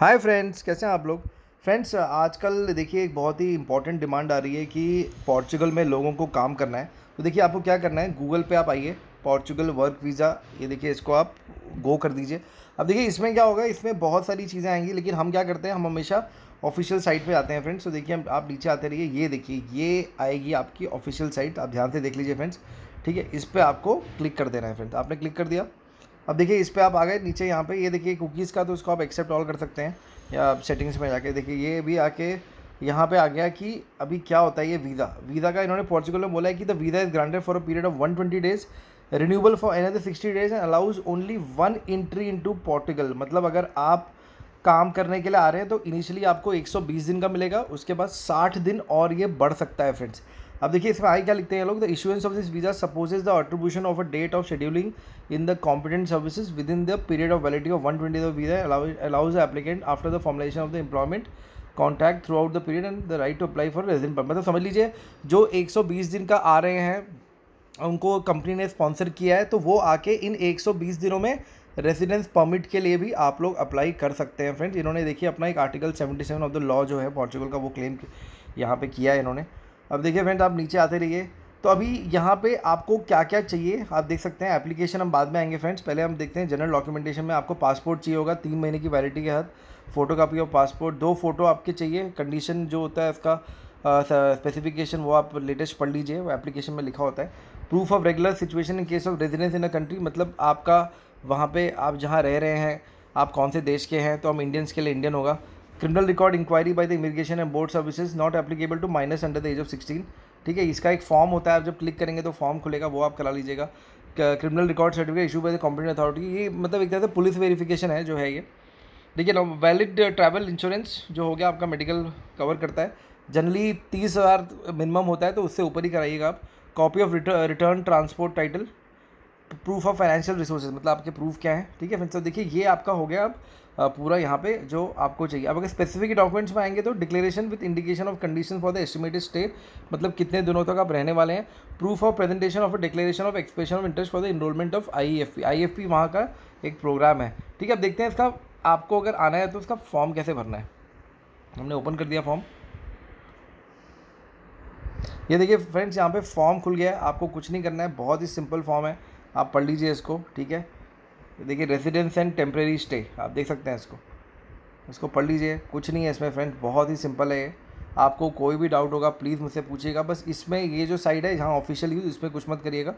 hi friends कैसे हैं आप लोग फ्रेंड्स आजकल देखिए एक बहुत ही इंपॉर्टेंट डिमांड आ रही है कि पोर्चुगल में लोगों को काम करना है तो देखिए आपको क्या करना है गूगल पे आप आइए पोर्चुगल वर्क वीज़ा ये देखिए इसको आप गो कर दीजिए अब देखिए इसमें क्या होगा इसमें बहुत सारी चीज़ें आएंगी लेकिन हम क्या करते हैं हम हमेशा ऑफिशियल साइट पे आते हैं फ्रेंड्स तो देखिए आप नीचे आते रहिए ये देखिए ये आएगी आपकी ऑफिशियल साइट आप ध्यान से देख लीजिए फ्रेंड्स ठीक है इस पर आपको क्लिक कर देना है फ्रेंड्स आपने क्लिक कर दिया अब देखिए इस पर आप आ गए नीचे यहाँ पे ये देखिए कुकीज़ का तो इसको आप एक्सेप्ट ऑल कर सकते हैं या सेटिंग्स में जाके देखिए ये भी आके यहाँ पे आ गया कि अभी क्या होता है ये वीज़ा वीज़ा का इन्होंने पोर्चुगल में बोला है कि the visa is granted for a period of 120 days renewable for another sixty days and allows only one entry into Portugal मतलब अगर आप काम करने के लिए आ रहे हैं तो इनिशियली आपको 120 दिन का मिलेगा उसके बाद 60 दिन और ये बढ़ सकता है फ्रेंड्स अब देखिए इसमें आगे क्या लिखते हैं लोग the issuance of this visa supposes the attribution of a date of scheduling in the competent services within the period of validity of one twenty visa allows the applicant after the formulation of the employment contact throughout the period and the right to apply for resident पर मतलब समझ लीजिए जो 120 दिन का आ रहे हैं उनको कंपनी ने स्पॉन्सर किया है तो वो आके इन 120 दिनों में रेजिडेंस परमिट के लिए भी आप लोग अप्लाई कर सकते हैं फ्रेंड्स इन्होंने देखिए अपना एक आर्टिकल 77 ऑफ द लॉ जो है पोर्चुगल का वो क्लेम यहाँ पे किया है इन्होंने अब देखिए फ्रेंड आप नीचे आते रहिए तो अभी यहाँ पे आपको क्या क्या चाहिए आप देख सकते हैं एप्लीकेशन हम बाद में आएंगे फ्रेंड्स पहले हम देखते हैं जनरल डॉक्यूमेंटेशन में आपको पासपोर्ट चाहिए होगा तीन महीने की वैलिटी के हद फ़ोटो कापी और पासपोर्ट दो फ़ोटो आपके चाहिए कंडीशन जो होता है इसका स्पेसिफिकेशन वो आप लेटेस्ट पढ़ लीजिए वो एप्लीकेशन में लिखा होता है proof of regular situation in case of residence in a country मतलब आपका वहाँ पे आप जहाँ रह रहे हैं आप कौन से देश के हैं तो हम इंडियंस के लिए इंडियन होगा criminal record inquiry by the immigration and border services not applicable to minors under the age of sixteen ठीक है इसका एक फॉर्म होता है आप जब क्लिक करेंगे तो फॉर्म खुलेगा वो आप करा लीजिएगा criminal record certificate issue by the company authority ये मतलब एक तरह से पुलिस वेरिफिकेशन है जो है ये देखिए ना वैलिड ट्रैवल इंश्योरेंस जो हो गया आपका मेडिकल कवर करता है जनरली तीस हज़ार मिनिमम होता है तो उससे ऊपर ही कराइएगा आप copy of return transport title proof of financial resources मतलब आपके प्रूफ क्या है ठीक है फ्रेंड्स तो देखिए ये आपका हो गया अब पूरा यहाँ पे जो आपको चाहिए अब अगर स्पेसिफिक डॉक्यूमेंट्स में आएंगे तो declaration with indication of condition for the estimated stay मतलब कितने दिनों तक आप रहने वाले हैं proof of presentation of declaration of expression of interest for the enrollment of I F P I F P वहाँ का एक प्रोग्राम है ठीक है अब देखते हैं इसका आपको अगर आना है तो उसका फॉर्म कैसे भरना है हमने ओपन कर दिया फॉर्म ये देखिए फ्रेंड्स यहाँ पे फॉर्म खुल गया है आपको कुछ नहीं करना है बहुत ही सिंपल फॉर्म है आप पढ़ लीजिए इसको ठीक है देखिए रेजिडेंस एंड टेम्प्रेरी स्टे आप देख सकते हैं इसको इसको पढ़ लीजिए कुछ नहीं है इसमें फ्रेंड बहुत ही सिंपल है ये आपको कोई भी डाउट होगा प्लीज़ मुझसे पूछिएगा बस इसमें ये जो साइड है यहाँ ऑफिशियल यूज़ इसमें कुछ मत करिएगा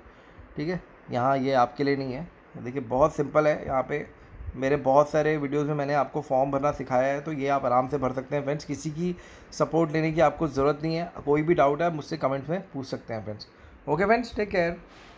ठीक है यहाँ ये आपके लिए नहीं है देखिए बहुत सिंपल है यहाँ पे मेरे बहुत सारे वीडियोस में मैंने आपको फॉर्म भरना सिखाया है तो ये आप आराम से भर सकते हैं फ्रेंड्स किसी की सपोर्ट लेने की आपको ज़रूरत नहीं है कोई भी डाउट है मुझसे कमेंट्स में पूछ सकते हैं friends okay friends take care